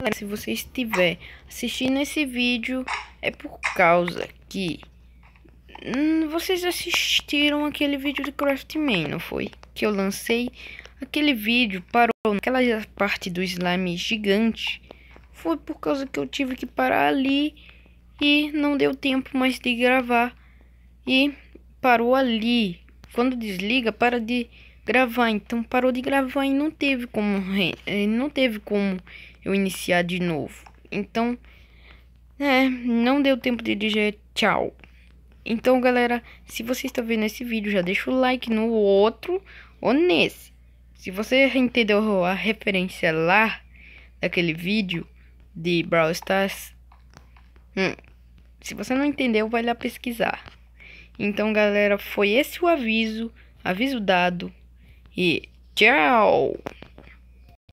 Galera, se você estiver assistindo esse vídeo, é por causa que hum, vocês assistiram aquele vídeo de Craftman, não foi? Que eu lancei aquele vídeo, parou naquela parte do slime gigante. Foi por causa que eu tive que parar ali e não deu tempo mais de gravar. E parou ali. Quando desliga, para de gravar, então parou de gravar e não teve como não teve como eu iniciar de novo. Então, é, não deu tempo de dizer tchau. Então, galera, se você está vendo esse vídeo, já deixa o like no outro ou nesse. Se você entendeu a referência lá daquele vídeo de Brawl Stars, hum, se você não entendeu, vai lá pesquisar. Então, galera, foi esse o aviso, aviso dado. Yeah. Ciao.